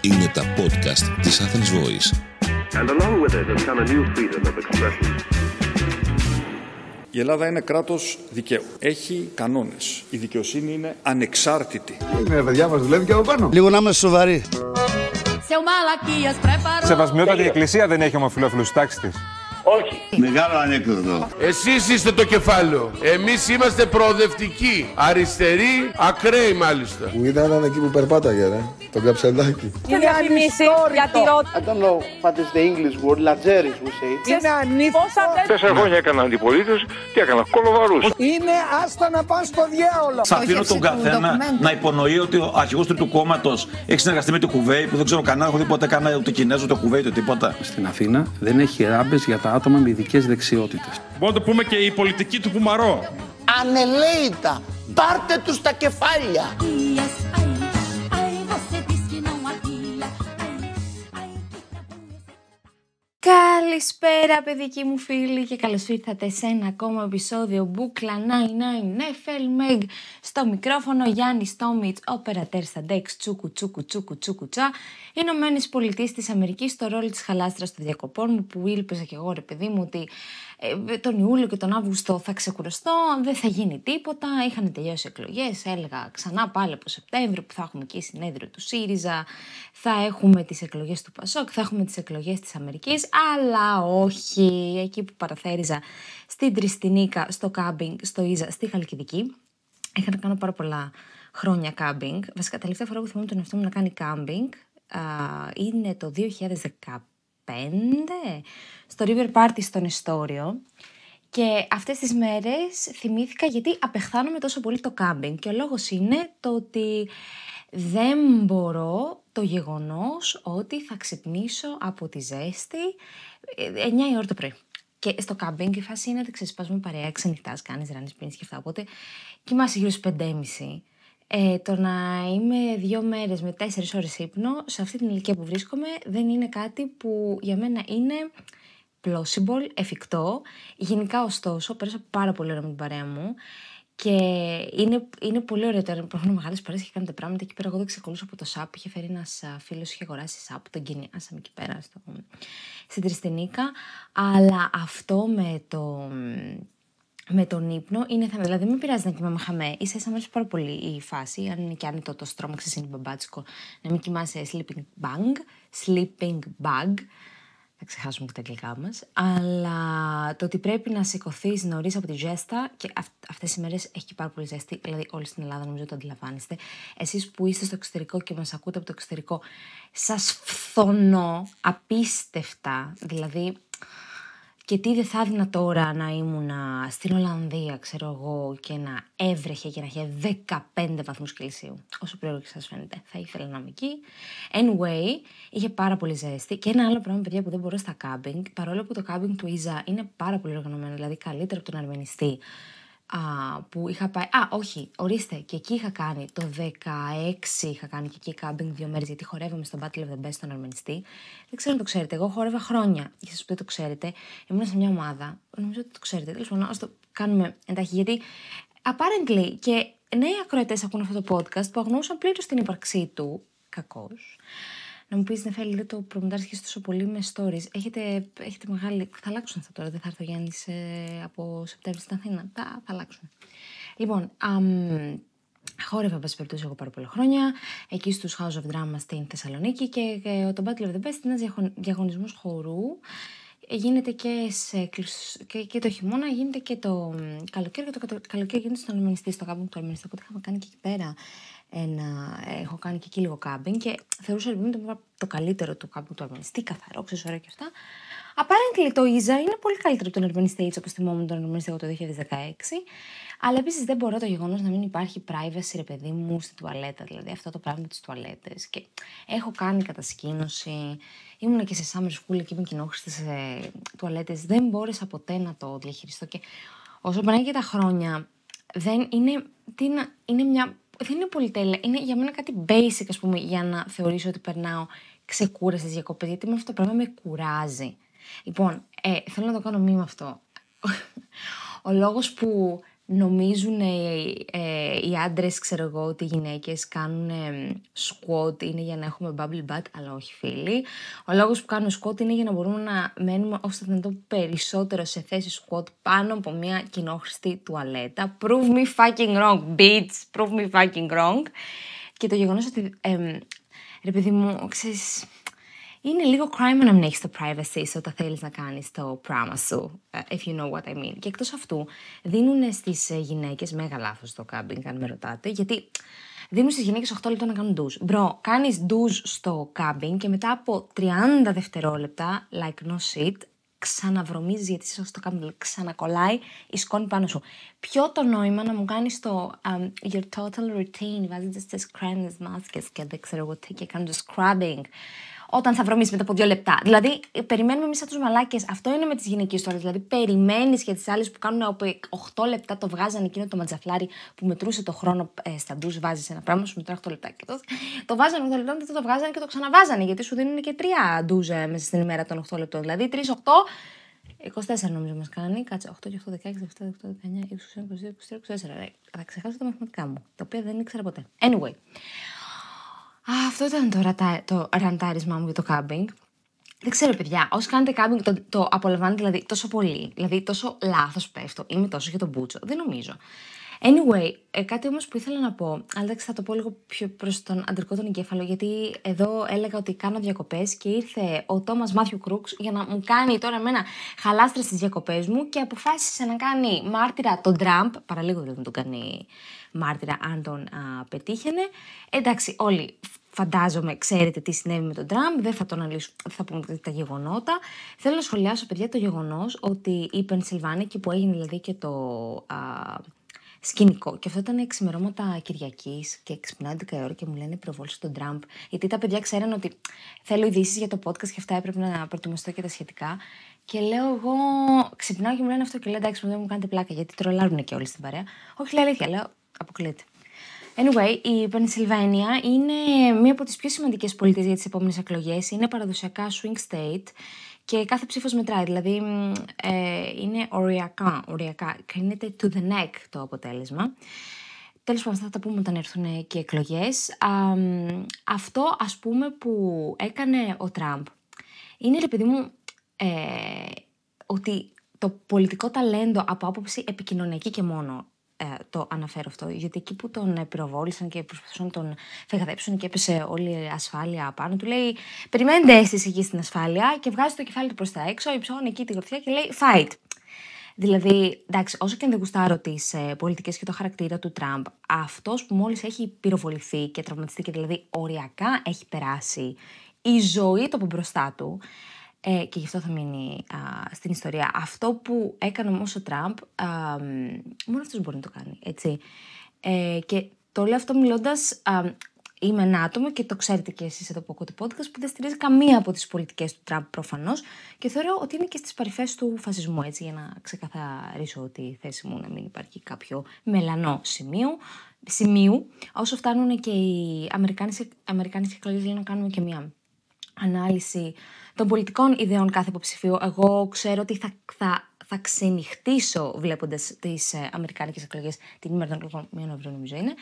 Είναι τα podcast της Athens Voice. And along with it has a new freedom of expression. Η Ελλάδα είναι κράτος δικαίου. Έχει κανόνες. Η δικαιοσύνη είναι ανεξάρτητη. Είναι παιδιά μας δουλεύει και από πάνω. Λίγο να είμαστε σοβαροί. Σεβασμιότατη η Εκκλησία δεν έχει ομοφυλόφιλους τάξη της. Όχι. Μεγάλο ανέκδοτο. Εσείς είστε το κεφάλαιο. Εμείς είμαστε προοδευτικοί. Αριστεροί, ακραίοι μάλιστα. Μου έναν εκεί που περπάταγε, ρε. Το καψελάκι. Είναι διαφημίσει για τη ρότα. I don't know what is the English word, λατζέρι we say. Είναι ανήφωσα. Τέσσερα χρόνια έκανα αντιπολίτευση. και έκανα, κολοβαρούς. Είναι άστα να πας στο διάολο. Σας αφήνω ε, τον καθένα να υπονοεί ότι ο αρχηγός του κόμματος έχει συνεργαστεί με το Κουβέι που δεν ξέρω κανένα. Έχω δει ποτέ κανένα ούτε Κινέζο, το Κουβέι, ούτε τίποτα. Στην Αθήνα δεν έχει ράμπες για τα άτομα με ειδικές δεξιότητες. Μπορούμε να το πούμε και η πολιτική του Πουμαρό. Ανελέητα, πάρτε τους τα κεφάλια. Καλησπέρα παιδικοί μου φίλοι και καλώς ήρθατε σε ένα ακόμα επεισόδιο Μπούκλα 99 FL Στο μικρόφωνο Γιάννη Στόμιτς, Οπερατέρ ντεξ Τσούκου Τσούκου Τσούκου Τσούκου Τσά Ηνωμένε πολιτής της Αμερικής στο ρόλο της χαλάστρας των διακοπών που ήλπιζα και εγώ ρε παιδί μου ότι ε, τον Ιούλιο και τον Αύγουστο θα ξεκουραστώ, δεν θα γίνει τίποτα. Είχαν τελειώσει εκλογές. Έλεγα ξανά πάλι από Σεπτέμβριο που θα έχουμε εκεί συνέδριο του ΣΥΡΙΖΑ, θα έχουμε τις εκλογές του ΠΑΣΟΚ, θα έχουμε τις εκλογές της Αμερικής. Αλλά όχι, εκεί που παραθέριζα στην Τριστινίκα, στο κάμπινγκ, στο Ίζα, στη Χαλκιδική. Είχα να κάνω πάρα πολλά χρόνια κάμπινγκ. Βασικά, τελευταία φορά που θυμάμαι τον εαυτό μου να κάνει κάμπινγκ είναι το 2015 στο River Party στον Ιστόριο. Και αυτές τις μέρες θυμήθηκα γιατί απεχθάνομαι τόσο πολύ το κάμπινγκ. Και ο λόγος είναι το ότι δεν μπορώ το γεγονός ότι θα ξυπνήσω από τη ζέστη 9 ε, η ώρα το πρωί. Και στο κάμπινγκ η φάση είναι ότι ξεσπάζουμε παρέα, ξενυχτάς, κάνεις ράνες πίνεις και αυτά. Οπότε κοιμάσαι γύρω στις 5.30 ε, το να είμαι δύο μέρες με τέσσερις ώρες ύπνο, σε αυτή την ηλικία που βρίσκομαι, δεν είναι κάτι που για μένα είναι plausible, εφικτό. Γενικά, ωστόσο, πέρασα πάρα πολύ ωραία με την παρέα μου. Και είναι, είναι πολύ ωραίο τώρα που έχουν μεγάλες παρέ και κάνετε τα πράγματα. Εκεί πέρα, εγώ δεν ξεκολούσα από το ΣΑΠ. Είχε φέρει ένας φίλος, είχε αγοράσει ΣΑΠ, τον εκεί πέρα στο, στην Τριστινίκα. Αλλά αυτό με το με τον ύπνο είναι θέμα. Δηλαδή, μην πειράζει να κοιμάμαι χαμέ. Είσαι σαν πάρα πολύ η φάση. Αν είναι και είναι το στρώμα, είναι μπαμπάτσικο. Να μην κοιμάσαι sleeping bag. sleeping bug. Θα ξεχάσουμε και τα αγγλικά μας. Αλλά το ότι πρέπει να σηκωθείς νωρίς από τη ζέστα. Και αυ- αυτές οι μέρες έχει και πάρα πολύ ζέστη. Δηλαδή, όλη στην Ελλάδα νομίζω το αντιλαμβάνεστε. Εσείς που είστε στο εξωτερικό και μας ακούτε από το εξωτερικό, σας φθονώ απίστευτα. Δηλαδή, και τι δεν θα έδινα τώρα να ήμουν στην Ολλανδία, ξέρω εγώ, και να έβρεχε και να είχε 15 βαθμούς Κελσίου. Όσο πλέον και σας φαίνεται, θα ήθελα να είμαι εκεί. Anyway, είχε πάρα πολύ ζέστη. Και ένα άλλο πράγμα, παιδιά, που δεν μπορώ στα κάμπινγκ, παρόλο που το κάμπινγκ του Ιζα είναι πάρα πολύ οργανωμένο, δηλαδή καλύτερο από τον αρμενιστή α, που είχα πάει. Α, όχι, ορίστε, και εκεί είχα κάνει το 16, είχα κάνει και εκεί κάμπινγκ δύο μέρες, γιατί χορεύαμε στο Battle of the Best στον Αρμενιστή. Δεν ξέρω αν το ξέρετε. Εγώ χόρευα χρόνια. για σα που δεν το ξέρετε, ήμουν σε μια ομάδα. Νομίζω ότι το ξέρετε. Τέλος πάντων, ας το κάνουμε εντάχει, γιατί apparently και νέοι ακροατές ακούν αυτό το podcast που αγνοούσαν πλήρως την ύπαρξή του. Κακός να μου πεις Νεφέλη, δεν το προμοντάρθηκε τόσο πολύ με stories. Έχετε, έχετε μεγάλη. Θα αλλάξουν αυτά τώρα, δεν θα έρθει ο Γιάννης ε, από Σεπτέμβριο στην Αθήνα. Τα, θα αλλάξουν. Λοιπόν, αμ, χόρευα, πάση περιπτώσει, εγώ πάρα πολλά χρόνια. Εκεί στους House of Drama στην Θεσσαλονίκη και, ο ε, το Battle of the Best είναι ένας διαγωνισμός χορού. Ε, γίνεται και, σε, και, το χειμώνα, γίνεται και το καλοκαίρι. Και το καλοκαίρι γίνεται στον Αρμενιστή, στο κάμπο του Αρμενιστή. Οπότε είχαμε κάνει και εκεί πέρα ένα, έχω κάνει και εκεί λίγο κάμπινγκ και θεωρούσα ότι το, καλύτερο του κάμπινγκ του Αρμενιστή, καθαρό, ωραία και αυτά. Apparently το Ιζα είναι πολύ καλύτερο από τον Ερμενιστή, έτσι όπως θυμόμουν τον Urban εγώ το 2016. Αλλά επίσης δεν μπορώ το γεγονός να μην υπάρχει privacy, ρε παιδί μου, στην τουαλέτα. Δηλαδή αυτό το πράγμα με τις τουαλέτες. Και έχω κάνει κατασκήνωση. Ήμουν και σε summer school και ήμουν κοινόχρηστη σε τουαλέτες. Δεν μπόρεσα ποτέ να το διαχειριστώ. Και όσο περνάει και τα χρόνια, δεν είναι, είναι μια δεν είναι πολυτέλεια. Είναι για μένα κάτι basic, ας πούμε, για να θεωρήσω ότι περνάω για διακοπές. Γιατί με αυτό το πράγμα με κουράζει. Λοιπόν, ε, θέλω να το κάνω μήμα αυτό. Ο λόγος που νομίζουν ε, ε, οι άντρες, ξέρω εγώ, ότι οι γυναίκες κάνουν ε, squat είναι για να έχουμε bubble butt, αλλά όχι φίλοι. Ο λόγος που κάνουν squat είναι για να μπορούμε να μένουμε όσο το δυνατόν περισσότερο σε θέση squat πάνω από μια κοινόχρηστη τουαλέτα. Prove me fucking wrong, bitch! Prove me fucking wrong. Και το γεγονός ότι, ε, ρε παιδί μου, ξέρεις είναι λίγο crime να μην έχεις το privacy όταν θέλεις να κάνεις το πράγμα σου. Ε, if you know what I mean. Και εκτός αυτού, δίνουν στις ε, γυναίκες. Μέγα λάθος το κάμπινγκ, αν με ρωτάτε, γιατί δίνουν στις γυναίκες 8 λεπτά να κάνουν ντουζ. Μπρο, κάνεις ντουζ στο κάμπινγκ και μετά από 30 δευτερόλεπτα, like no shit, ξαναβρωμίζεις γιατί είσαι στο κάμπινγκ, ξανακολλάει η σκόνη πάνω σου. Ποιο το νόημα να μου κάνεις το um, your total routine, βάζοντας τις κρέμες μάσκες και δεν ξέρω εγώ τι και κάνω το scrubbing όταν θα βρωμίσει μετά από δύο λεπτά. Δηλαδή, περιμένουμε εμείς τους μαλάκες. Αυτό είναι με τις γυναίκε τώρα. Δηλαδή, περιμένεις και τις άλλες που κάνουν από 8 λεπτά το βγάζανε εκείνο το ματζαφλάρι που μετρούσε το χρόνο ε, στα ντουζ, Βάζεις ένα πράγμα, σου μετράει 8 λεπτά. Και το, το βάζανε 8 λεπτά, το βγάζανε και το ξαναβάζανε. Γιατί σου δίνουν και τρία ντουζ ε, μέσα στην ημέρα των 8 λεπτών. Δηλαδή, 3-8. 24 νομίζω μας κάνει. Κάτσε 8 και 8, 16, 17, 18, 19, 20, Θα ξεχάσω τα μαθηματικά μου, τα οποία δεν ήξερα ποτέ. Α, αυτό ήταν το, ρατα... το ραντάρισμά μου για το κάμπινγκ. Δεν ξέρω, παιδιά, όσοι κάνετε κάμπινγκ το, το απολαμβάνετε δηλαδή τόσο πολύ. Δηλαδή, τόσο λάθος πέφτω. Είμαι τόσο για τον μπούτσο. Δεν νομίζω. Anyway, ε, κάτι όμως που ήθελα να πω, αλλά εντάξει, θα το πω λίγο πιο προς τον αντρικό τον εγκέφαλο, γιατί εδώ έλεγα ότι κάνω διακοπές και ήρθε ο Τόμας Μάθιου Κρούξ για να μου κάνει τώρα εμένα χαλάστρε στις διακοπές μου και αποφάσισε να κάνει μάρτυρα τον Τραμπ. Παραλίγο δεν τον κάνει μάρτυρα, αν τον α, πετύχαινε. εντάξει, όλοι φαντάζομαι, ξέρετε τι συνέβη με τον Τραμπ, δεν θα τον αναλύσω, δεν θα πούμε τα γεγονότα. Θέλω να σχολιάσω, παιδιά, το γεγονός ότι η εκεί που έγινε δηλαδή και το σκηνικό. Και αυτό ήταν ξημερώματα Κυριακής και ξυπνάω 11 ώρα και μου λένε προβόληση τον Τραμπ. Γιατί τα παιδιά ξέραν ότι θέλω ειδήσεις για το podcast και αυτά έπρεπε να προετοιμαστώ και τα σχετικά. Και λέω εγώ, ξυπνάω και μου λένε αυτό και λέω εντάξει, δεν μου κάνετε πλάκα γιατί τρολάρουν και όλοι στην παρέα. Όχι, λέει αλήθεια, λέω αποκλείται. Anyway, η Πενσιλβάνια είναι μία από τις πιο σημαντικές πολιτείες για τις επόμενες εκλογές. Είναι παραδοσιακά swing state και κάθε ψήφος μετράει. Δηλαδή ε, είναι οριακά, οριακά. Κρίνεται to the neck το αποτέλεσμα. Τέλος πάντων, θα τα πούμε όταν έρθουν και οι εκλογές. Αυτό ας πούμε που έκανε ο Τραμπ είναι, επειδή μου, ε, ότι το πολιτικό ταλέντο από άποψη επικοινωνιακή και μόνο ε, το αναφέρω αυτό, γιατί εκεί που τον πυροβόλησαν και προσπαθούσαν να τον φεγαδέψουν και έπεσε όλη η ασφάλεια πάνω του, λέει: Περιμένετε εσείς εκεί στην ασφάλεια και βγάζει το κεφάλι του προς τα έξω, υψώνει εκεί τη γροθιά και λέει: Fight. Δηλαδή, εντάξει, όσο και αν δεν γουστάρω τις ε, πολιτικές και το χαρακτήρα του Τραμπ, αυτός που μόλις έχει πυροβοληθεί και τραυματιστεί και δηλαδή οριακά έχει περάσει η ζωή του από μπροστά του, ε, και γι' αυτό θα μείνει στην ιστορία. Αυτό που έκανε όμως ο Τραμπ, α, μόνο αυτός μπορεί να το κάνει, έτσι. Ε, και το λέω αυτό μιλώντας είμαι ένα άτομο και το ξέρετε και εσείς εδώ που ακούτε podcast, που δεν στηρίζει καμία από τις πολιτικές του Τραμπ προφανώς. και θεωρώ ότι είναι και στις παρυφές του φασισμού, έτσι, για να ξεκαθαρίσω τη θέση μου, να μην υπάρχει κάποιο μελανό σημείο. Σημείου, όσο φτάνουν και οι Αμερικάνικε εκλογέ για να κάνουμε και μία ανάλυση των πολιτικών ιδεών κάθε υποψηφίου. Εγώ ξέρω ότι θα, θα, θα ξενυχτήσω βλέποντας τις ε, Αμερικάνικες εκλογές την ημέρα των εκλογών. Μία νομίζω είναι.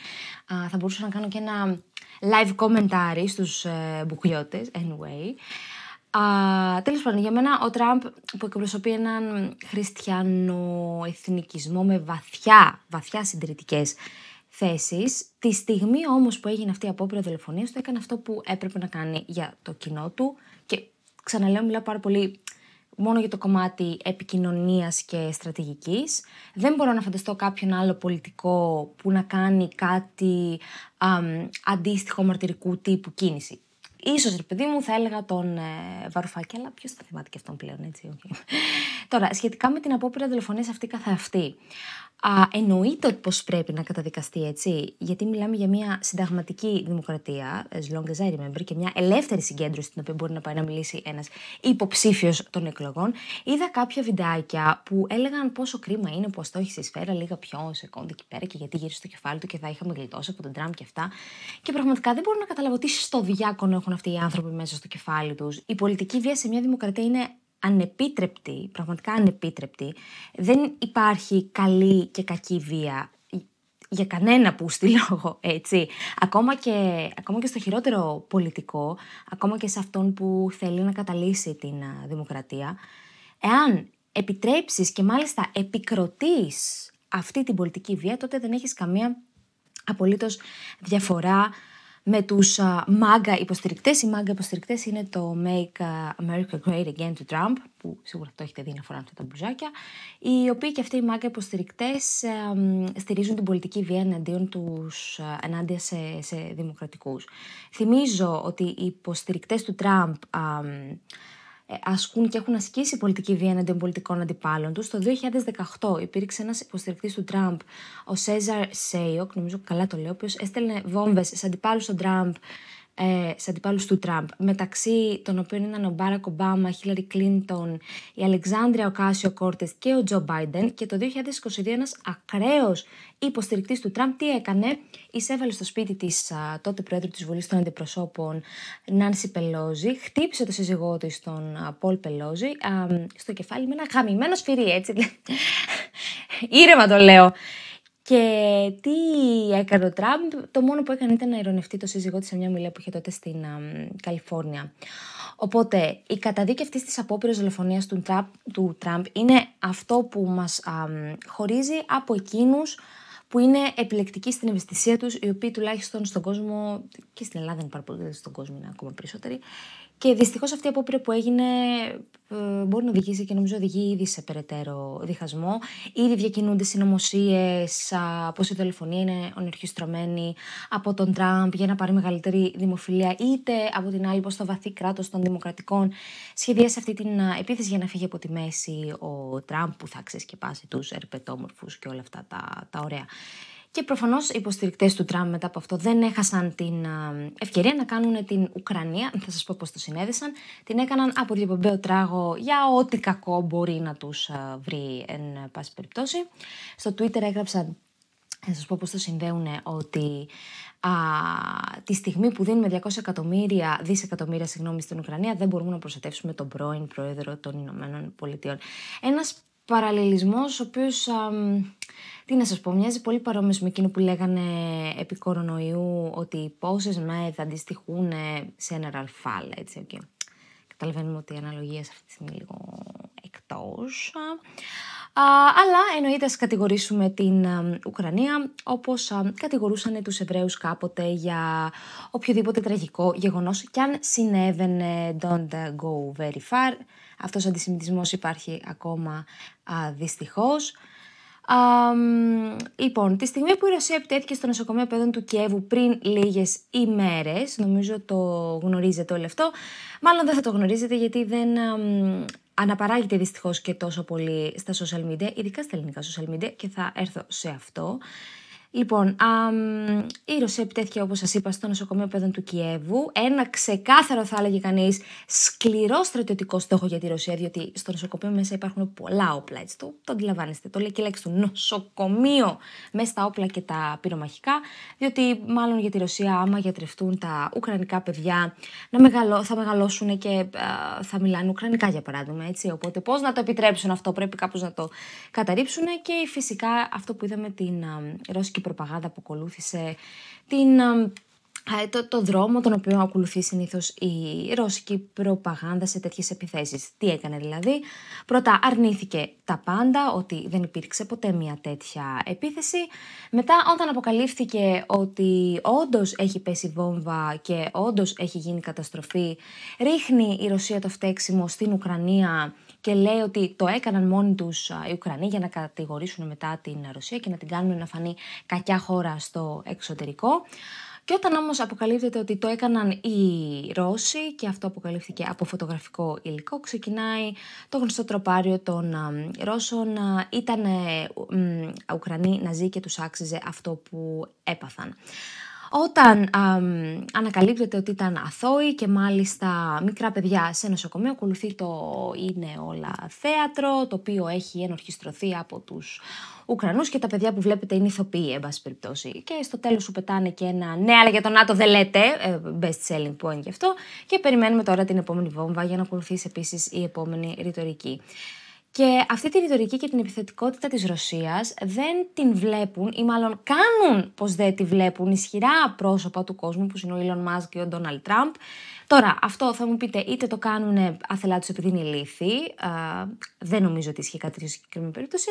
Α, θα μπορούσα να κάνω και ένα live commentary στους ε, μπουκλιώτε, anyway. Τέλος πάντων, για μένα ο Τραμπ που εκπροσωπεί έναν χριστιανοεθνικισμό με βαθιά, βαθιά συντηρητικές θέσει. Τη στιγμή όμως που έγινε αυτή η απόπειρα δολοφονίας, το έκανε αυτό που έπρεπε να κάνει για το κοινό του. Και ξαναλέω, μιλάω πάρα πολύ μόνο για το κομμάτι επικοινωνίας και στρατηγικής. Δεν μπορώ να φανταστώ κάποιον άλλο πολιτικό που να κάνει κάτι αντίστοιχο μαρτυρικού τύπου κίνηση. Ίσως, ρε παιδί μου, θα έλεγα τον ε, Βαρουφάκη, αλλά ποιος θα θυμάται και αυτόν πλέον, έτσι. Τώρα, σχετικά με την απόπειρα δολοφονίας αυτή καθ' αυτή. Α, εννοείται πως πρέπει να καταδικαστεί έτσι, γιατί μιλάμε για μια συνταγματική δημοκρατία, as long as I remember, και μια ελεύθερη συγκέντρωση στην οποία μπορεί να πάει να μιλήσει ένας υποψήφιος των εκλογών. Είδα κάποια βιντεάκια που έλεγαν πόσο κρίμα είναι που αστόχησε η σφαίρα λίγα πιο σε σεκόντα εκεί πέρα και γιατί γύρισε το κεφάλι του και θα είχαμε γλιτώσει από τον Τραμπ και αυτά. Και πραγματικά δεν μπορώ να καταλάβω τι στο διάκονο έχουν αυτοί οι άνθρωποι μέσα στο κεφάλι τους. Η πολιτική βία σε μια δημοκρατία είναι ανεπίτρεπτη, πραγματικά ανεπίτρεπτη. Δεν υπάρχει καλή και κακή βία για κανένα που στη λόγο, έτσι. Ακόμα και, ακόμα και στο χειρότερο πολιτικό, ακόμα και σε αυτόν που θέλει να καταλύσει την δημοκρατία. Εάν επιτρέψεις και μάλιστα επικροτείς αυτή την πολιτική βία, τότε δεν έχεις καμία απολύτως διαφορά με τους μάγκα υποστηρικτές. Οι μάγκα υποστηρικτές είναι το Make America Great Again του Trump, που σίγουρα το έχετε δει να φοράνε αυτά τα μπουζάκια, οι οποίοι και αυτοί οι μάγκα υποστηρικτές στηρίζουν την πολιτική βία εναντίον τους, ενάντια σε, σε δημοκρατικούς. Θυμίζω ότι οι υποστηρικτές του Τραμπ ε, ασκούν και έχουν ασκήσει πολιτική βία εναντίον πολιτικών αντιπάλων τους. Το 2018 υπήρξε ένας υποστηρικτής του Τραμπ, ο Σέζαρ Σέιοκ, νομίζω καλά το λέω, ο οποίος έστελνε βόμβες σε αντιπάλους του Τραμπ ε, σε αντιπάλους του Τραμπ, μεταξύ των οποίων ήταν ο Μπάρακ Ομπάμα, η Χίλαρη Κλίντον, η Αλεξάνδρεια Οκάσιο Κόρτες και ο Τζο Μπάιντεν και το 2022 ένας ακραίος υποστηρικτής του Τραμπ τι έκανε, εισέβαλε στο σπίτι της τότε πρόεδρου της Βουλής των Αντιπροσώπων Νάνση Πελόζη, χτύπησε το σύζυγό της τον Πολ Πελόζη στο κεφάλι με ένα χαμημένο σφυρί έτσι, ήρεμα το λέω. Και τι έκανε ο Τραμπ, το μόνο που έκανε ήταν να ειρωνευτεί το σύζυγό της σε μια μιλία που είχε τότε στην Καλιφόρνια. Οπότε η καταδίκη αυτή της απόπειρας δολοφονίας του, του Τραμπ είναι αυτό που μας χωρίζει από εκείνους που είναι επιλεκτικοί στην ευαισθησία τους, οι οποίοι τουλάχιστον στον κόσμο και στην Ελλάδα είναι πάρα πολύ, στον κόσμο είναι ακόμα περισσότεροι, και δυστυχώς αυτή η απόπειρα που έγινε ε, μπορεί να οδηγήσει και νομίζω οδηγεί ήδη σε περαιτέρω διχασμό. Ήδη διακινούνται συνωμοσίες πω η δολοφονία είναι ονειρχιστρωμένη από τον Τραμπ για να πάρει μεγαλύτερη δημοφιλία, είτε από την άλλη πω το βαθύ κράτος των Δημοκρατικών σχεδίασε αυτή την επίθεση για να φύγει από τη μέση ο Τραμπ που θα ξεσκεπάσει τους ερπετόμορφους και όλα αυτά τα, τα ωραία. Και προφανώς οι υποστηρικτές του Τραμπ μετά από αυτό δεν έχασαν την ευκαιρία να κάνουν την Ουκρανία, θα σας πω πώς το συνέδεσαν, την έκαναν από διαπομπαίο τράγο για ό,τι κακό μπορεί να τους βρει εν πάση περιπτώσει. Στο Twitter έγραψαν θα σας πω πώς το συνδέουν ότι α, τη στιγμή που δίνουμε 200 εκατομμύρια, δισεκατομμύρια συγγνώμη στην Ουκρανία δεν μπορούμε να προστατεύσουμε τον πρώην πρόεδρο των Ηνωμένων Πολιτειών. Ένας παραλληλισμός ο οποίος, α, τι να σας πω, μοιάζει πολύ παρόμοιος με εκείνο που λέγανε επί κορονοϊού ότι οι πόσες ΜΕΔ αντιστοιχούν σε ένα ραλφάλ, έτσι, okay. Καταλαβαίνουμε ότι η αναλογία σε αυτή τη στιγμή λίγο εκτός αλλά εννοείται ας κατηγορήσουμε την ε, Ουκρανία όπως ε, κατηγορούσαν τους Εβραίους κάποτε για οποιοδήποτε τραγικό γεγονός και αν συνέβαινε don't go very far. Αυτός ο αντισημιτισμός υπάρχει ακόμα δυστυχώς. λοιπόν, τη στιγμή που η Ρωσία επιτέθηκε στο νοσοκομείο παιδών του Κιέβου πριν λίγες ημέρες, νομίζω το γνωρίζετε όλο αυτό. Μάλλον δεν θα το γνωρίζετε γιατί δεν αναπαράγεται δυστυχώς και τόσο πολύ στα social media, ειδικά στα ελληνικά social media και θα έρθω σε αυτό. Λοιπόν, η Ρωσία επιτέθηκε όπως σας είπα στο νοσοκομείο παιδών του Κιέβου. Ένα ξεκάθαρο θα έλεγε κανείς σκληρό στρατιωτικό στόχο για τη Ρωσία, διότι στο νοσοκομείο μέσα υπάρχουν πολλά όπλα, έτσι το, το αντιλαμβάνεστε. Το λέει και η λέξη του νοσοκομείο μέσα στα όπλα και τα πυρομαχικά, διότι μάλλον για τη Ρωσία άμα γιατρευτούν τα ουκρανικά παιδιά να μεγαλώ, θα μεγαλώσουν και θα μιλάνε ουκρανικά για παράδειγμα, έτσι. Οπότε πώς να το επιτρέψουν αυτό, πρέπει κάπως να το καταρρύψουν και φυσικά αυτό που είδαμε την α, ρωσική προπαγάνδα που ακολούθησε, την, το, το δρόμο τον οποίο ακολουθεί συνήθως η ρωσική προπαγάνδα σε τέτοιες επιθέσεις. Τι έκανε δηλαδή, πρώτα αρνήθηκε τα πάντα ότι δεν υπήρξε ποτέ μια τέτοια επίθεση. Μετά, όταν αποκαλύφθηκε ότι όντως έχει πέσει βόμβα και όντως έχει γίνει καταστροφή, ρίχνει η Ρωσία το φταίξιμο στην Ουκρανία και λέει ότι το έκαναν μόνοι τους οι Ουκρανοί για να κατηγορήσουν μετά την Ρωσία και να την κάνουν να φανεί κακιά χώρα στο εξωτερικό. Και όταν όμως αποκαλύπτεται ότι το έκαναν οι Ρώσοι και αυτό αποκαλύφθηκε από φωτογραφικό υλικό, ξεκινάει το γνωστό τροπάριο των Ρώσων. Ήταν Ουκρανοί να ζει και τους άξιζε αυτό που έπαθαν. Όταν α, ανακαλύπτεται ότι ήταν αθώοι και μάλιστα μικρά παιδιά σε νοσοκομείο, ακολουθεί το «Είναι όλα θέατρο», το οποίο έχει ενορχιστρωθεί από τους Ουκρανούς και τα παιδιά που βλέπετε είναι ηθοποιοί, εν πάση περιπτώσει. Και στο τέλος σου πετάνε και ένα «Ναι, αλλά για τον Άτο δεν λέτε», ε, best selling point γι' αυτό, και περιμένουμε τώρα την επόμενη βόμβα για να ακολουθήσει επίσης η επόμενη ρητορική. Και αυτή τη ρητορική και την επιθετικότητα της Ρωσίας δεν την βλέπουν ή μάλλον κάνουν πως δεν τη βλέπουν ισχυρά πρόσωπα του κόσμου που είναι ο Elon Musk και ο Donald Trump. Τώρα αυτό θα μου πείτε είτε το κάνουν αθελά τους επειδή είναι ηλίθιοι, δεν νομίζω ότι ισχύει κάτι τέτοιο συγκεκριμένη περίπτωση,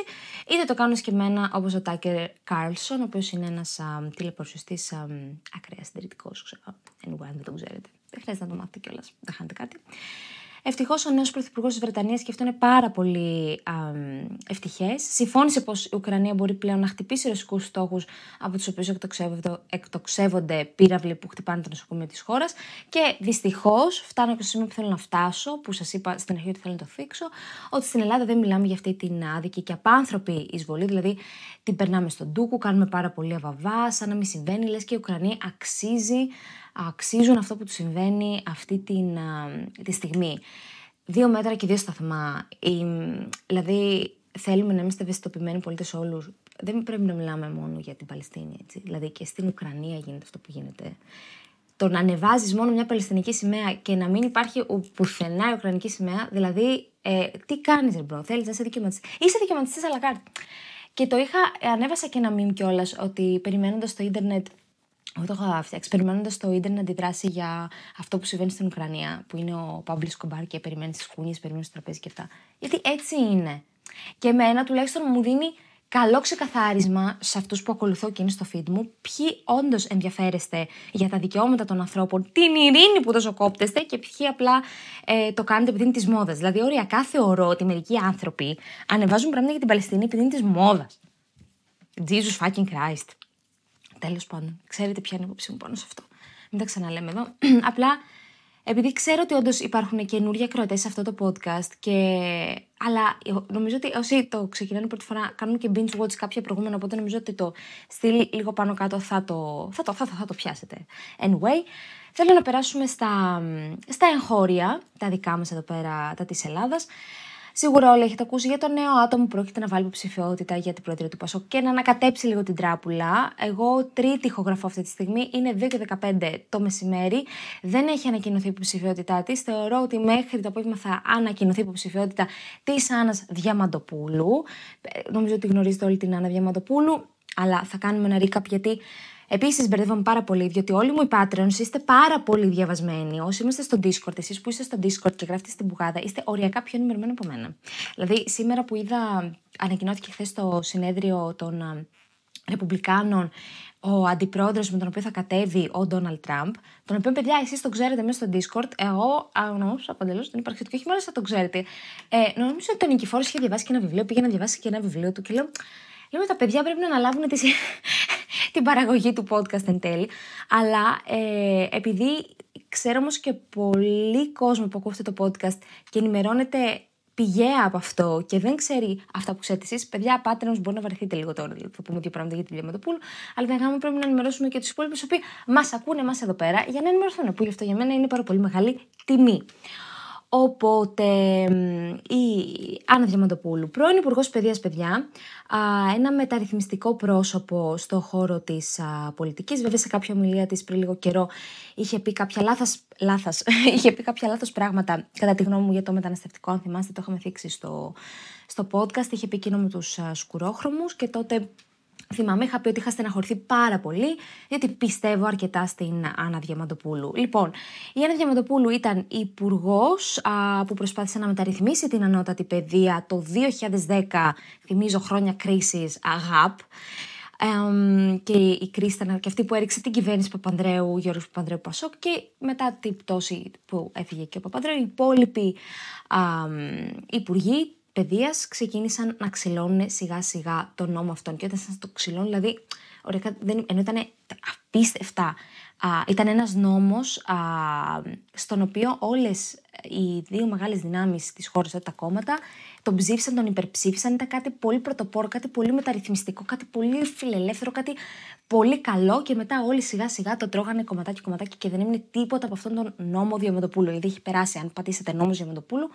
είτε το κάνουν σκεμμένα όπως ο Τάκερ Carlson, ο οποίος είναι ένας τηλεπαρουσιαστής ακραίας συντηρητικός, ξέρω, anyway, αν δεν το ξέρετε. Δεν χρειάζεται να το μάθετε κιόλας, δεν χάνετε κάτι. Ευτυχώς ο νέος πρωθυπουργός της Βρετανίας, και αυτό είναι πάρα πολύ ευτυχές, συμφώνησε πως η Ουκρανία μπορεί πλέον να χτυπήσει ρωσικούς στόχους από τους οποίους εκτοξεύονται πύραυλοι που χτυπάνε τα νοσοκομεία της χώρας. Και δυστυχώς φτάνω και στο σημείο που θέλω να φτάσω, που σας είπα στην αρχή ότι θέλω να το θίξω, ότι στην Ελλάδα δεν μιλάμε για αυτή την άδικη και απάνθρωπη εισβολή, δηλαδή την περνάμε στον ντούκου, κάνουμε πάρα πολύ αβαβά, σαν να μην συμβαίνει, λες και η Ουκρανία αξίζει αξίζουν αυτό που τους συμβαίνει αυτή την, τη στιγμή. Δύο μέτρα και δύο σταθμά. Η, δηλαδή, θέλουμε να είμαστε ευαισθητοποιημένοι πολίτες όλους. Δεν πρέπει να μιλάμε μόνο για την Παλαιστίνη. Έτσι. Δηλαδή, και στην Ουκρανία γίνεται αυτό που γίνεται. Το να ανεβάζεις μόνο μια Παλαιστινική σημαία και να μην υπάρχει πουθενά η Ουκρανική σημαία, δηλαδή, ε, τι κάνεις, Ρεμπρό, μπρο, θέλεις να είσαι δικαιωματιστή. Είσαι δικαιωματιστής, αλλά κάτι. Και το είχα, ανέβασα και ένα meme κιόλας ότι περιμένοντας το ίντερνετ εγώ το είχα φτιάξει περιμένοντα το ίντερνετ να αντιδράσει για αυτό που συμβαίνει στην Ουκρανία, που είναι ο Παύλος Κομπάρ και περιμένει τις κούνιε, περιμένει στο τραπέζι και αυτά. Γιατί έτσι είναι. Και εμένα τουλάχιστον μου δίνει καλό ξεκαθάρισμα σε αυτούς που ακολουθώ και είναι στο feed μου, ποιοι όντως ενδιαφέρεστε για τα δικαιώματα των ανθρώπων, την ειρήνη που τόσο κόπτεστε και ποιοι απλά ε, το κάνετε επειδή είναι της μόδας. Δηλαδή, οριακά θεωρώ ότι μερικοί άνθρωποι ανεβάζουν πράγματα για την Παλαιστίνη επειδή είναι της μόδας. Jesus fucking Christ. Τέλος πάντων, ξέρετε ποια είναι η άποψή μου πάνω σε αυτό. Μην τα ξαναλέμε εδώ. Απλά επειδή ξέρω ότι όντως υπάρχουν καινούργια ακροατές σε αυτό το podcast, και... αλλά ε, νομίζω ότι όσοι το ξεκινάνε πρώτη φορά κάνουν και binge watch κάποια προηγούμενα, οπότε νομίζω ότι το στυλ λίγο πάνω κάτω θα το, θα το, θα το, θα το πιάσετε. Anyway, θέλω να περάσουμε στα, στα εγχώρια, τα δικά μας εδώ πέρα, τα της Ελλάδας. Σίγουρα όλοι έχετε ακούσει για το νέο άτομο που πρόκειται να βάλει υποψηφιότητα για την πρόεδρο του Πασόκ και να ανακατέψει λίγο την τράπουλα. Εγώ τρίτη ηχογραφώ αυτή τη στιγμή, είναι 2 και 15 το μεσημέρι. Δεν έχει ανακοινωθεί η υποψηφιότητά της. Θεωρώ ότι μέχρι το απόγευμα θα ανακοινωθεί η υποψηφιότητα της Άννας Διαμαντοπούλου. Ε, νομίζω ότι γνωρίζετε όλη την Άννα Διαμαντοπούλου, αλλά θα κάνουμε ένα recap γιατί Επίσης, μπερδεύομαι πάρα πολύ, διότι όλοι μου οι Patreons είστε πάρα πολύ διαβασμένοι. Όσοι είμαστε στο Discord, εσείς που είστε στο Discord και γράφετε στην πουγάδα, είστε οριακά πιο ενημερωμένοι από μένα. Δηλαδή, σήμερα που είδα, ανακοινώθηκε χθες το συνέδριο των Ρεπουμπλικάνων ο αντιπρόεδρος με τον οποίο θα κατέβει ο Ντόναλτ Τραμπ, τον οποίο παιδιά εσείς τον ξέρετε μέσα στο Discord, εγώ αγνώρισα, παντελώ δεν υπάρχει και όχι μόνο θα τον ξέρετε. Ε, νομίζω ότι ο Νικηφόρος είχε διαβάσει και ένα βιβλίο, πήγε να διαβάσει και ένα βιβλίο του και λέω, Λέμε τα παιδιά πρέπει να αναλάβουν τις... την παραγωγή του podcast εν τέλει. Αλλά ε, επειδή ξέρω όμως και πολλοί κόσμο που ακούτε το podcast και ενημερώνεται πηγαία από αυτό και δεν ξέρει αυτά που ξέρετε εσείς, παιδιά, πάτε να μπορεί να βαρεθείτε λίγο τώρα. Δηλαδή, θα πούμε δύο πράγματα για τη πουλ αλλά δεν πρέπει να ενημερώσουμε και τους υπόλοιπους, οι οποίοι μας ακούνε εμάς εδώ πέρα, για να ενημερωθούν. Που γι' αυτό για μένα είναι πάρα πολύ μεγάλη τιμή. Οπότε η Άννα Διαμαντοπούλου, πρώην Υπουργός Παιδείας Παιδιά, ένα μεταρρυθμιστικό πρόσωπο στο χώρο της πολιτικής, Βέβαια, σε κάποια ομιλία της πριν λίγο καιρό είχε πει κάποια λάθο λάθος, είχε πει κάποια λάθος πράγματα, κατά τη γνώμη μου, για το μεταναστευτικό. Αν θυμάστε, το είχαμε θίξει στο, στο podcast. Είχε πει εκείνο με τους σκουρόχρωμους και τότε Θυμάμαι, είχα πει ότι είχα στεναχωρηθεί πάρα πολύ, γιατί πιστεύω αρκετά στην Άννα Διαμαντοπούλου. Λοιπόν, η Άννα Διαμαντοπούλου ήταν υπουργός που προσπάθησε να μεταρρυθμίσει την ανώτατη παιδεία το 2010, θυμίζω χρόνια κρίσης ΑΓΑΠ. Um, και η κρίση ήταν και αυτή που έριξε την κυβέρνηση Παπανδρέου, Γιώργος Παπανδρέου Πασόκ και μετά την πτώση που έφυγε και ο Παπανδρέου οι υπόλοιποι um, υπουργοί παιδείας ξεκίνησαν να ξυλώνουν σιγά σιγά τον νόμο αυτόν και όταν σας το ξυλώνουν δηλαδή δεν, ενώ ήταν απίστευτα ήταν ένας νόμος στον οποίο όλες ε, οι δύο μεγάλες δυνάμεις της χώρας, τα κόμματα, τον ψήφισαν, τον υπερψήφισαν. Ήταν κάτι πολύ πρωτοπόρο, κάτι πολύ μεταρρυθμιστικό, κάτι πολύ φιλελεύθερο, κάτι πολύ καλό και μετά όλοι σιγά σιγά το τρώγανε κομματάκι κομματάκι και δεν έμεινε τίποτα από αυτόν τον νόμο Διαμαντοπούλου. Δηλαδή έχει περάσει, αν πατήσετε νόμος Διαμαντοπούλου,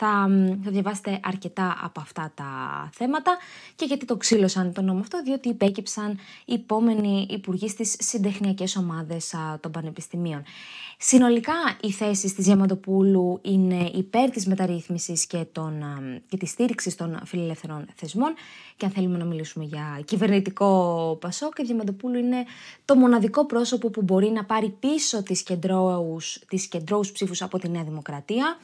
θα, θα διαβάσετε αρκετά από αυτά τα θέματα και γιατί το ξύλωσαν το νόμο αυτό, διότι υπέκυψαν οι επόμενοι υπουργοί στις συντεχνιακές ομάδες α, των πανεπιστημίων. Συνολικά οι θέσεις της Διαμαντοπούλου είναι υπέρ της μεταρρύθμισης και, τον α, της στήριξης των φιλελεύθερων θεσμών και αν θέλουμε να μιλήσουμε για κυβερνητικό πασό, και η Διαμαντοπούλου είναι το μοναδικό πρόσωπο που μπορεί να πάρει πίσω τις κεντρώους, τις κεντρώους ψήφους από τη Νέα Δημοκρατία.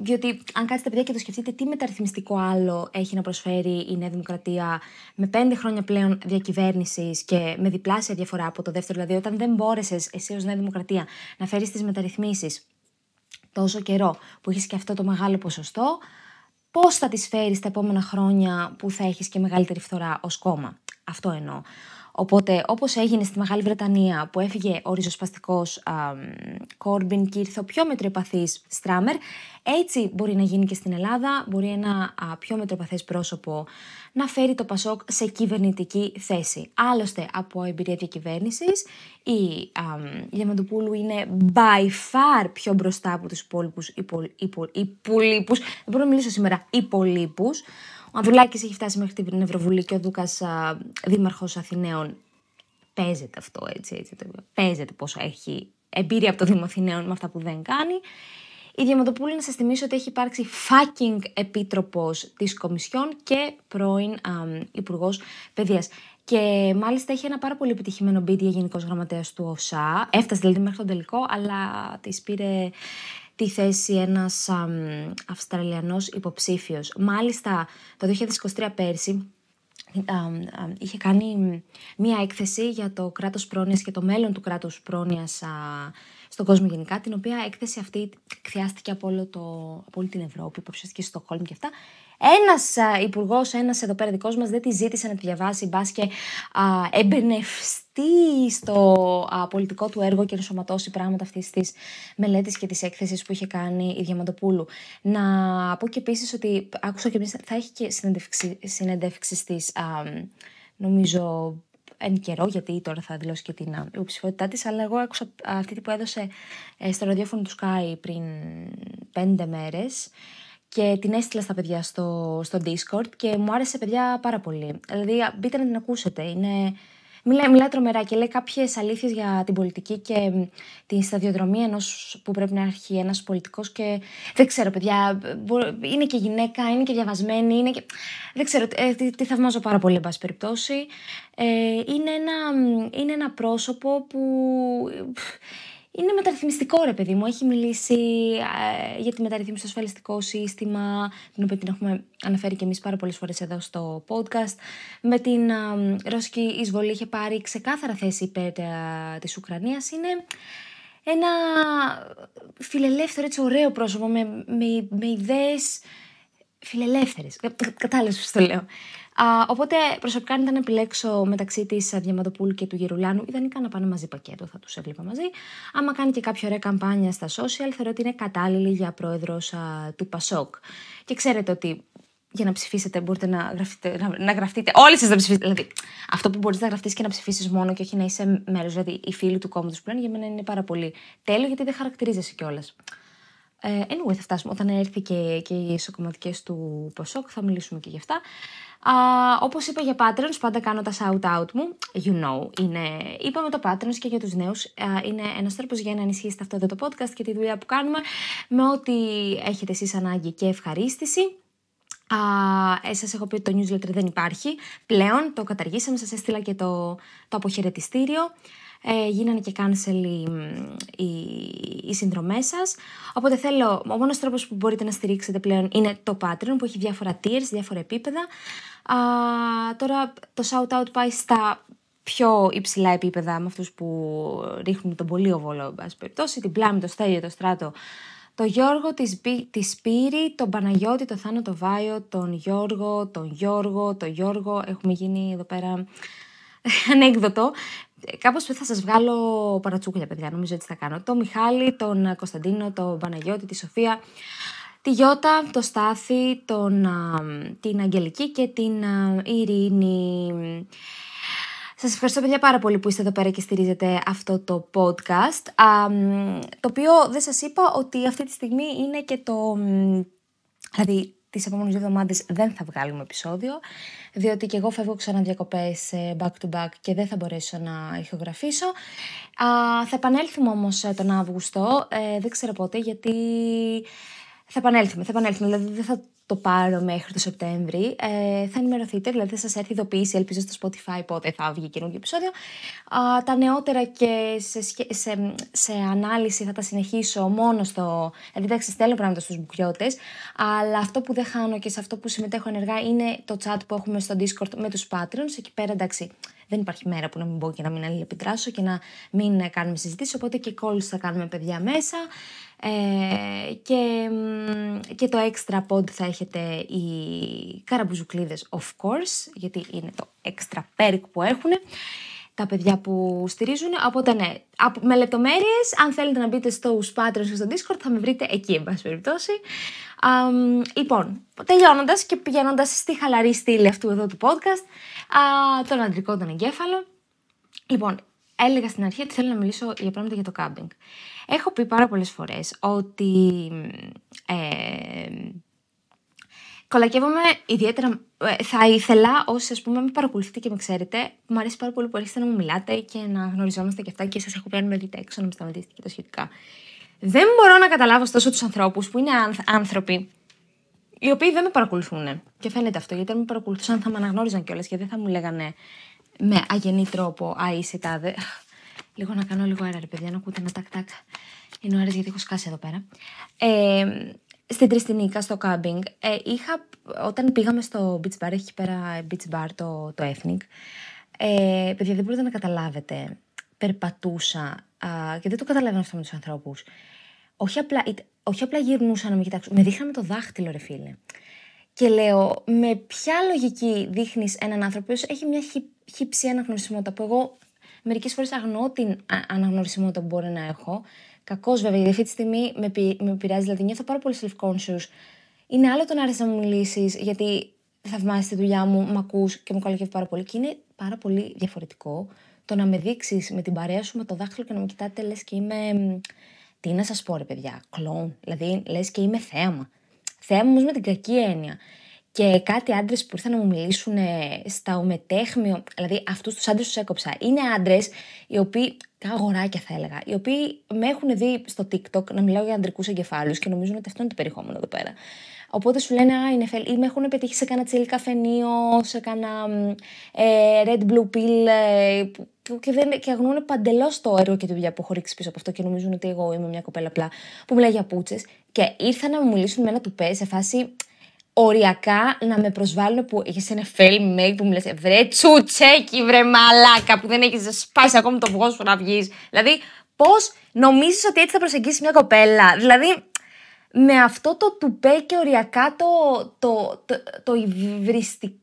Διότι, αν κάτσετε παιδιά και το σκεφτείτε, τι μεταρρυθμιστικό άλλο έχει να προσφέρει η Νέα Δημοκρατία με πέντε χρόνια πλέον διακυβέρνησης και με διπλάσια διαφορά από το δεύτερο. Δηλαδή, όταν δεν μπόρεσες εσύ ως Νέα Δημοκρατία να φέρεις τις μεταρρυθμίσεις τόσο καιρό που έχεις και αυτό το μεγάλο ποσοστό, πώς θα τις φέρεις τα επόμενα χρόνια που θα έχεις και μεγαλύτερη φθορά ως κόμμα. Αυτό εννοώ. Οπότε, όπως έγινε στη Μεγάλη Βρετανία, που έφυγε ο ριζοσπαστικός Κόρμπιν και ήρθε ο πιο μετριοπαθής Στράμερ, έτσι μπορεί να γίνει και στην Ελλάδα. Μπορεί ένα πιο μετριοπαθές πρόσωπο να φέρει το Πασόκ σε κυβερνητική θέση. Άλλωστε, από εμπειρία διακυβέρνησης, η πουλού είναι by far πιο μπροστά από τους υπόλοιπους Δεν μπορώ να μιλήσω σήμερα υπολείπους. Ο Ανδρουλάκης έχει φτάσει μέχρι την Ευρωβουλή και ο Δούκας δήμαρχος Αθηναίων. Παίζεται αυτό έτσι, έτσι. Παίζεται πόσο έχει εμπειρία από το Δήμο Αθηναίων με αυτά που δεν κάνει. Η Διαμαντοπούλη, να σας θυμίσω ότι έχει υπάρξει fucking επίτροπος της Κομισιόν και πρώην Υπουργός Παιδείας. Και μάλιστα έχει ένα πάρα πολύ επιτυχημένο μπίτι για γενικός γραμματέας του ΟΣΑ. Έφτασε δηλαδή μέχρι τον τελικό, αλλά της πήρε τη θέση ένας α, Αυστραλιανός υποψήφιος. Μάλιστα το 2023 πέρσι είχε κάνει μία έκθεση για το κράτος πρόνοιας και το μέλλον του κράτους πρόνοιας στον κόσμο γενικά, την οποία έκθεση αυτή εκθιάστηκε από, όλη την Ευρώπη, υποψιάστηκε στο Στοκόλμη και αυτά. Ένας υπουργός, ένας εδώ πέρα δικός μας, δεν τη ζήτησε να τη διαβάσει, μπας και εμπνευστεί στο πολιτικό του έργο και ενσωματώσει πράγματα αυτής της μελέτης και της έκθεσης που είχε κάνει η Διαμαντοπούλου. Να πω και επίσης ότι άκουσα και εμεί, θα έχει και συνέντευξη τη, νομίζω, εν καιρό, γιατί τώρα θα δηλώσει και την υποψηφιότητά της. Αλλά εγώ άκουσα αυτή που έδωσε ε, στο ραδιόφωνο του Sky πριν πέντε μέρες και την έστειλα στα παιδιά στο, στο Discord και μου άρεσε παιδιά πάρα πολύ. Δηλαδή μπείτε να την ακούσετε, είναι... Μιλάει, τρομερά και λέει κάποιες αλήθειες για την πολιτική και τη σταδιοδρομία ενός που πρέπει να αρχίσει ένας πολιτικός. Και δεν ξέρω, παιδιά. Είναι και γυναίκα, είναι και διαβασμένη. Είναι και... Δεν ξέρω, τι, ε, τι θαυμάζω πάρα πολύ, εν πάση περιπτώσει. Ε, είναι ένα πρόσωπο που είναι μεταρρυθμιστικό ρε παιδί μου. Έχει μιλήσει ε, για τη μεταρρύθμιση στο ασφαλιστικό σύστημα, την οποία την έχουμε αναφέρει και εμείς πάρα πολλές φορές εδώ στο podcast. Με την ε, ρώσικη εισβολή είχε πάρει ξεκάθαρα θέση υπέρ ε, της Ουκρανίας. Είναι ένα φιλελεύθερο, έτσι ωραίο πρόσωπο, με, με, με ιδέες φιλελεύθερες. Ε, κατάλαβες το λέω. Α, οπότε προσωπικά ήταν να επιλέξω μεταξύ της Διαμαντοπούλου και του Γερουλάνου. Ιδανικά να πάνε μαζί πακέτο, θα τους έβλεπα μαζί. Άμα κάνει και κάποια ωραία καμπάνια στα social, θεωρώ ότι είναι κατάλληλη για πρόεδρος του Πασόκ. Και ξέρετε ότι για να ψηφίσετε μπορείτε να γραφτείτε. Να, να γραφτείτε όλοι σας να ψηφίσετε. Δηλαδή, αυτό που μπορείς να γραφτείς και να ψηφίσεις μόνο και όχι να είσαι μέρος. Δηλαδή, οι φίλοι του κόμματος που λένε για μένα είναι πάρα πολύ τέλειο γιατί δεν χαρακτηρίζεσαι κιόλας. Ε, anyway, θα φτάσουμε. Όταν έρθει και, και οι ισοκομματικέ του Πασόκ, θα μιλήσουμε και γι' αυτά. Όπως είπα για patrons, πάντα κάνω τα shout-out μου. You know, είναι... είπαμε το patrons και για τους νέους. είναι ένας τρόπος για να ενισχύσετε αυτό εδώ το podcast και τη δουλειά που κάνουμε με ό,τι έχετε εσείς ανάγκη και ευχαρίστηση. Α, ε, σας έχω πει ότι το newsletter δεν υπάρχει πλέον, το καταργήσαμε, σας έστειλα και το, το αποχαιρετιστήριο ε, γίνανε και cancel οι, οι, οι συνδρομές Οπότε θέλω, ο μόνος τρόπος που μπορείτε να στηρίξετε πλέον είναι το Patreon που έχει διάφορα tiers, διάφορα επίπεδα. Α, τώρα το shout out πάει στα πιο υψηλά επίπεδα με αυτούς που ρίχνουν τον πολύ οβόλο, περιπτώσει, την πλάμη, το στέλιο, το στράτο, το Γιώργο, τη, τη Σπύρη, τον Παναγιώτη, το Θάνο, τον Βάιο, τον Γιώργο, τον Γιώργο, τον Γιώργο. Έχουμε γίνει εδώ πέρα ανέκδοτο. Κάπως θα σας βγάλω παρατσούκλια, παιδιά. Νομίζω ότι θα κάνω. Το Μιχάλη, τον Κωνσταντίνο, τον Παναγιώτη, τη Σοφία, τη Γιώτα, το Στάθη, τον, την Αγγελική και την Ειρήνη. Σας ευχαριστώ παιδιά πάρα πολύ που είστε εδώ πέρα και στηρίζετε αυτό το podcast, το οποίο δεν σας είπα ότι αυτή τη στιγμή είναι και το... Δηλαδή τις επόμενες δύο εβδομάδες δεν θα βγάλουμε επεισόδιο, διότι και εγώ φεύγω ξανά διακοπέ ε, back to back και δεν θα μπορέσω να ηχογραφήσω. Α, θα επανέλθουμε όμως ε, τον Αύγουστο, ε, δεν ξέρω πότε, γιατί θα επανέλθουμε, θα επανέλθουμε. Δηλαδή δεν θα το πάρω μέχρι το Σεπτέμβρη, ε, θα ενημερωθείτε, δηλαδή θα σας έρθει ειδοποίηση, ελπίζω στο Spotify πότε θα βγει καινούργιο επεισόδιο. Α, τα νεότερα και σε, σε, σε, ανάλυση θα τα συνεχίσω μόνο στο... Δηλαδή, εντάξει, στέλνω πράγματα στους μπουκιώτες, αλλά αυτό που δεν χάνω και σε αυτό που συμμετέχω ενεργά είναι το chat που έχουμε στο Discord με τους Patreons. Εκεί πέρα, εντάξει, δεν υπάρχει μέρα που να μην μπω και να μην αλληλεπιδράσω και να μην κάνουμε συζητήσεις. οπότε και calls θα κάνουμε παιδιά μέσα. Ε, και, και το extra pod θα έχετε οι καραμπουζουκλίδες of course, γιατί είναι το extra perk που έχουν τα παιδιά που στηρίζουν. Οπότε ναι, με λεπτομέρειες, αν θέλετε να μπείτε στο Patreon και στο Discord, θα με βρείτε εκεί, εν πάση περιπτώσει. λοιπόν, τελειώνοντας και πηγαίνοντας στη χαλαρή στήλη αυτού εδώ του podcast, α, τον αντρικό τον εγκέφαλο. Λοιπόν, έλεγα στην αρχή ότι θέλω να μιλήσω για πράγματα για το κάμπινγκ. Έχω πει πάρα πολλές φορές ότι ε, κολακεύομαι ιδιαίτερα, ε, θα ήθελα όσοι ας πούμε με παρακολουθείτε και με ξέρετε, μου αρέσει πάρα πολύ που έρχεστε να μου μιλάτε και να γνωριζόμαστε και αυτά και σας έχω πει αν με δείτε έξω να με σταματήσετε και τα σχετικά. Δεν μπορώ να καταλάβω τόσο τους ανθρώπους που είναι άνθρωποι οι οποίοι δεν με παρακολουθούν. Και φαίνεται αυτό, γιατί αν με παρακολουθούσαν θα με αναγνώριζαν κιόλας και δεν θα μου λέγανε με αγενή τρόπο, α, τάδε. Λίγο να κάνω λίγο αέρα, ρε παιδιά, να ακούτε ένα τακ-τακ. Είναι ωραίες γιατί έχω σκάσει εδώ πέρα. Ε, στην Τριστινίκα, στο κάμπινγκ, ε, είχα, όταν πήγαμε στο beach bar, έχει πέρα beach bar το, το ethnic, ε, παιδιά, δεν μπορείτε να καταλάβετε, περπατούσα α, και δεν το καταλαβαίνω αυτό με τους ανθρώπους. Όχι απλά, όχι απλά να με κοιτάξουν, με δείχναμε το δάχτυλο ρε φίλε. Και λέω, με ποια λογική δείχνεις έναν άνθρωπο που έχει μια χύψη αναγνωρισιμότητα, που εγώ μερικές φορές αγνοώ την αναγνωρισιμότητα που μπορεί να έχω. Κακός βέβαια, γιατί αυτή τη στιγμή με, πει, με πειράζει, δηλαδή νιώθω πάρα πολύ Είναι άλλο το να άρεσε να μου μιλήσεις, γιατί θαυμάζεις τη δουλειά μου, μ' ακούς και μου καλοκαιρεύει πάρα πολύ. Και είναι πάρα πολύ διαφορετικό το να με δείξεις με την παρέα σου με το δάχτυλο και να με κοιτάτε λες και είμαι. Τι να σας πω, ρε παιδιά, κλόν. Δηλαδή λες και είμαι θέαμα. Θεέ με την κακή έννοια και κάτι άντρες που ήρθαν να μου μιλήσουν ε, στα ομετέχμιο, δηλαδή αυτούς τους άντρες τους έκοψα. Είναι άντρες οι οποίοι, τα αγοράκια θα έλεγα, οι οποίοι με έχουν δει στο TikTok να μιλάω για αντρικού εγκεφάλους και νομίζουν ότι αυτό είναι το περιεχόμενο εδώ πέρα. Οπότε σου λένε, Α, είναι φελ, ή με έχουν πετύχει σε κάνα τσίλι καφενείο, σε κάνα ε, red blue pill. Ε, και, δεν, και αγνοούν παντελώς το έργο και τη δουλειά που έχω ρίξει πίσω από αυτό και νομίζουν ότι εγώ είμαι μια κοπέλα απλά που μιλάει για πούτσες. Και ήρθαν να μου μιλήσουν με ένα τουπέ σε φάση οριακά να με προσβάλλουν που έχεις ένα fail make που μου λες: Βρε τσουτσέκι, βρε μαλάκα που δεν έχεις σπάσει ακόμα το βγό σου να βγεις. Δηλαδή, πώς νομίζεις ότι έτσι θα προσεγγίσεις μια κοπέλα. Δηλαδή, με αυτό το τουπέ και οριακά το, το, το, το υβριστικό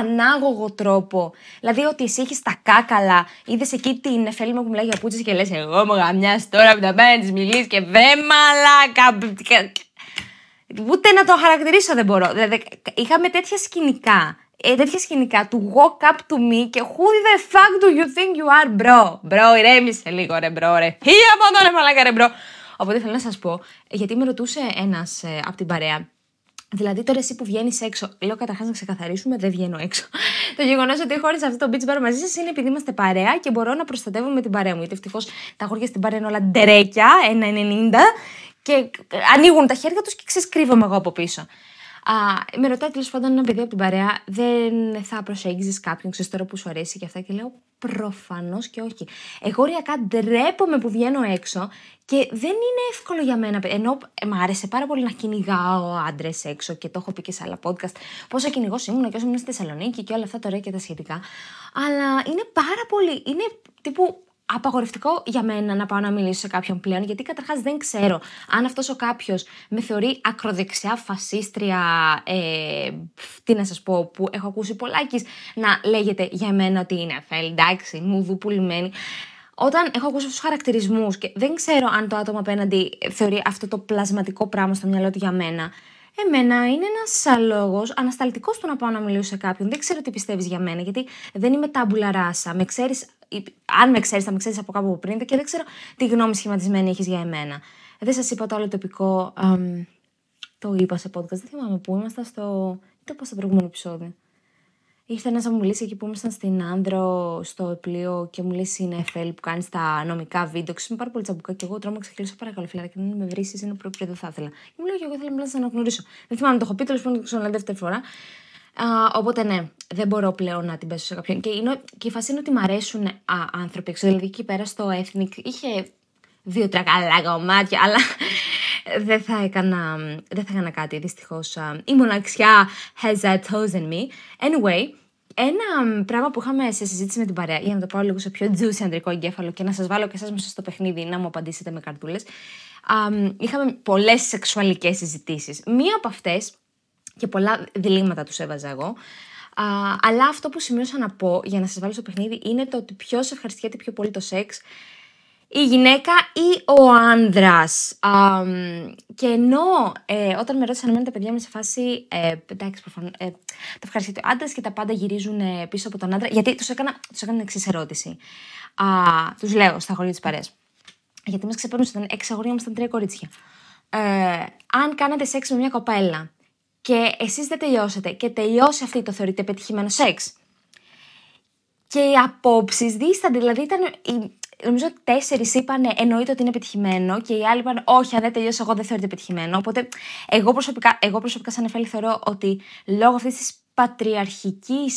ανάγωγο τρόπο. Δηλαδή ότι εσύ έχεις τα κάκαλα, είδες εκεί την εφέλη που μιλάει για πούτσες και λες: Εγώ μου γαμιάς τώρα που τα να της και βρε μαλάκα. Ούτε να το χαρακτηρίσω δεν μπορώ. Δηλαδή, είχαμε τέτοια σκηνικά. Ε, τέτοια σκηνικά του walk up to me και who the fuck do you think you are, bro. Μπρο, ηρέμησε λίγο, ρε bro, ρε. Χίλια εδώ, ρε μαλάκα, ρε bro! Οπότε θέλω να σας πω, γιατί με ρωτούσε ένας ε, από την παρέα, Δηλαδή τώρα εσύ που βγαίνεις έξω. Λέω καταρχάς να ξεκαθαρίσουμε, δεν βγαίνω έξω. το γεγονός ότι έχω αυτό το beach bar μαζί σας είναι επειδή είμαστε παρέα και μπορώ να προστατεύω με την παρέα μου. Γιατί ευτυχώς τα χώρια στην παρέα είναι όλα ντερέκια, 1,90 και ανοίγουν τα χέρια τους και ξεσκρύβομαι εγώ από πίσω. Α, με ρωτάει τέλος πάντων ένα παιδί από την παρέα, δεν θα προσέγγιζες κάποιον, ξέρεις τώρα που σου αρέσει και αυτά. Και λέω, προφανώς και όχι. Εγώ ωριακά ντρέπομαι που βγαίνω έξω και δεν είναι εύκολο για μένα. Ενώ ε, μ' άρεσε πάρα πολύ να κυνηγάω άντρες έξω και το έχω πει και σε άλλα podcast. Πόσο κυνηγός ήμουν και όσο ήμουν στη Θεσσαλονίκη και όλα αυτά τα ωραία και τα σχετικά. Αλλά είναι πάρα πολύ. Είναι τύπου απαγορευτικό για μένα να πάω να μιλήσω σε κάποιον πλέον, γιατί καταρχάς δεν ξέρω αν αυτός ο κάποιος με θεωρεί ακροδεξιά, φασίστρια, ε, τι να σας πω, που έχω ακούσει πολλάκις να λέγεται για μένα ότι είναι αφέλ, εντάξει, μου Όταν έχω ακούσει αυτούς τους χαρακτηρισμούς και δεν ξέρω αν το άτομο απέναντι θεωρεί αυτό το πλασματικό πράγμα στο μυαλό του για μένα, Εμένα είναι ένας λόγο ανασταλτικό του να πάω να μιλήσω σε κάποιον. Δεν ξέρω τι πιστεύεις για μένα, γιατί δεν είμαι τάμπουλα ράσα. Με αν με ξέρεις, θα με ξέρεις από κάπου από πριν και δεν ξέρω τι γνώμη σχηματισμένη έχεις για εμένα. Δεν σας είπα το άλλο τοπικό. το είπα σε podcast, δεν θυμάμαι πού ήμασταν στο. το είπα στο προηγούμενο επεισόδιο. Ήρθε ένας να μου μιλήσει εκεί που ήμασταν στην Άνδρο, στο πλοίο και μου λέει είναι FL που κάνεις τα νομικά βίντεο. Ξέρετε, πάρα πολύ τσαμπουκά και εγώ τρόμαξα και παρακαλώ παρακαλώ, και να με βρεις, είναι πρόκειται, δεν θα ήθελα. Και μου λέει και εγώ θέλω να σα αναγνωρίσω. Δεν θυμάμαι να το έχω πει, τέλος πάντων το ξαναλέω δεύτερη φορά. Α, οπότε ναι, δεν μπορώ πλέον να την πέσω σε κάποιον. Και, είναι, και η φάση είναι ότι μου αρέσουν α, άνθρωποι έξω. Δηλαδή εκεί πέρα στο Ethnic είχε τράκαλά κομμάτια, αλλά δεν θα έκανα, δεν θα έκανα κάτι δυστυχώς, Η μοναξιά has chosen uh, me. Anyway, ένα πράγμα που είχαμε σε συζήτηση με την παρέα, για να το πάω λίγο σε πιο juicy αντρικό εγκέφαλο και να σας βάλω και εσάς μέσα στο παιχνίδι να μου απαντήσετε με καρδούλες, είχαμε πολλές σεξουαλικές συζητήσεις. Μία από αυτές και πολλά διλήμματα τους έβαζα εγώ, αλλά αυτό που σημείωσα να πω για να σας βάλω στο παιχνίδι είναι το ότι ποιο ευχαριστιέται πιο πολύ το σεξ η γυναίκα ή ο άνδρας. και ενώ ε, όταν με ρώτησαν εμένα τα παιδιά μου σε φάση, ε, εντάξει προφανώς, ε, το ευχαριστείτε ο άντρας και τα πάντα γυρίζουν ε, πίσω από τον άντρα, γιατί τους έκανα, τους έκανα την ερώτηση. Α, τους λέω στα χωριά της παρέας. Γιατί μας ξεπέρνουν στην έξι αγόρια, ήταν τρία κορίτσια. Ε, αν κάνατε σεξ με μια κοπέλα και εσείς δεν τελειώσατε και τελειώσει αυτή το θεωρείτε πετυχημένο σεξ. Και οι απόψεις δίστανται, δηλαδή ήταν, νομίζω ότι τέσσερις είπαν εννοείται ότι είναι επιτυχημένο και οι άλλοι είπαν όχι, αν δεν τελειώσει, εγώ δεν θεωρείται επιτυχημένο. Οπότε εγώ προσωπικά, εγώ προσωπικά σαν εφέλη θεωρώ ότι λόγω αυτής της πατριαρχικής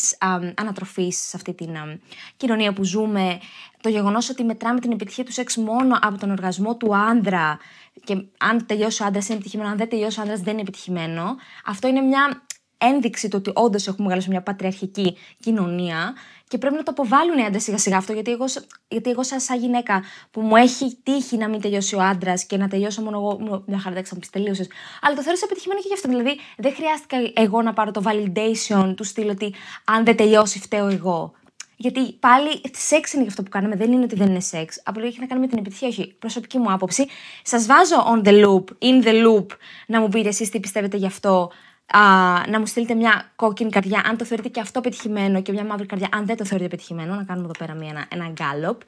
ανατροφής, σε αυτή την α, κοινωνία που ζούμε, το γεγονός ότι μετράμε την επιτυχία τους σεξ μόνο από τον οργασμό του άνδρα και αν τελειώσει ο άντρας είναι επιτυχημένο, αν δεν τελειώσει ο άντρας δεν είναι επιτυχημένο, αυτό είναι μια ένδειξη του ότι όντως έχουμε μεγαλώσει μια πατριαρχική κοινωνία και πρέπει να το αποβάλουν οι άντρες σιγά σιγά αυτό. Γιατί εγώ, γιατί εγώ σαν, σαν γυναίκα που μου έχει τύχει να μην τελειώσει ο άντρας και να τελειώσω μόνο εγώ. Μια χαρά, εντάξει, να τελείωσες. Αλλά το θεώρησα επιτυχημένο και γι' αυτό. Δηλαδή, δεν χρειάστηκα εγώ να πάρω το validation του στυλ ότι αν δεν τελειώσει, φταίω εγώ. Γιατί πάλι σεξ είναι γι' αυτό που κάναμε, δεν είναι ότι δεν είναι σεξ. Απλά έχει να κάνει με την επιτυχία, όχι. Προσωπική μου άποψη. Σας βάζω on the loop, in the loop, να μου πείτε εσείς τι πιστεύετε γι' αυτό α, να μου στείλετε μια κόκκινη καρδιά αν το θεωρείτε και αυτό πετυχημένο και μια μαύρη καρδιά αν δεν το θεωρείτε πετυχημένο, να κάνουμε εδώ πέρα μια, ένα, ένα γκάλωπ.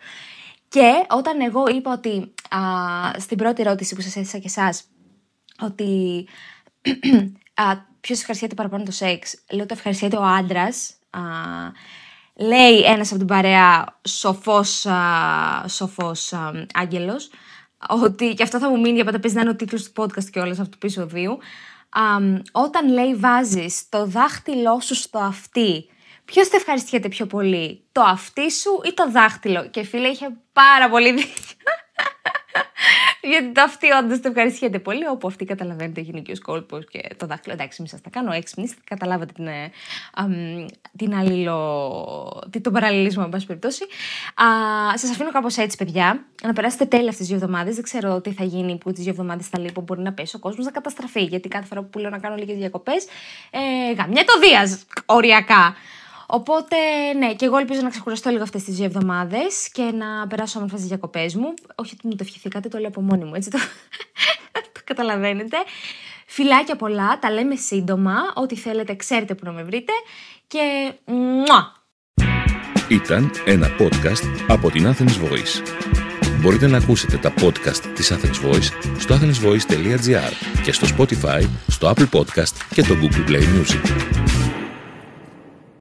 Και όταν εγώ είπα ότι στην πρώτη ερώτηση που σας έθεσα και εσάς, ότι ποιος ευχαριστιέται παραπάνω το σεξ, λέω ότι ευχαριστιέται ο άντρας. Λέει ένας από την παρέα σοφός, σοφός άγγελος ότι και αυτό θα μου μείνει για πάντα πες να είναι ο τίτλος του podcast και όλες αυτού του επεισοδίου όταν λέει βάζεις το δάχτυλό σου στο αυτί, ποιος θα ευχαριστιέται πιο πολύ, το αυτί σου ή το δάχτυλο. Και φίλε είχε πάρα πολύ δίκιο. Γιατί τα αυτή όντω το ευχαριστιέται πολύ, όπου αυτή καταλαβαίνετε γυναικείο κόλπο και το δάχτυλο. Εντάξει, μην σας τα κάνω έξυπνη, καταλάβατε την, ε, αμ, την αλληλο. τον παραλληλισμό, εν πάση περιπτώσει. Σας αφήνω κάπως έτσι, παιδιά, να περάσετε τέλεια αυτέ τι δύο εβδομάδες. Δεν ξέρω τι θα γίνει που τις δύο εβδομάδες θα λείπω. Μπορεί να πέσει ο κόσμος να καταστραφεί. Γιατί κάθε φορά που λέω να κάνω λίγες διακοπές, ε, γαμιά το Δίας οριακά. Οπότε, ναι, και εγώ ελπίζω να ξεχωριστώ λίγο αυτές τις δύο εβδομάδες και να περάσω όμορφα στις διακοπές μου. Όχι ότι μου το ευχηθήκατε, το λέω από μόνη μου, έτσι το, το καταλαβαίνετε. Φιλάκια πολλά, τα λέμε σύντομα. Ό,τι θέλετε, ξέρετε που να με βρείτε. Και μουα! Ήταν ένα podcast από την Athens Voice. Μπορείτε να ακούσετε τα podcast της Athens Voice στο athensvoice.gr και στο Spotify, στο Apple Podcast και το Google Play Music.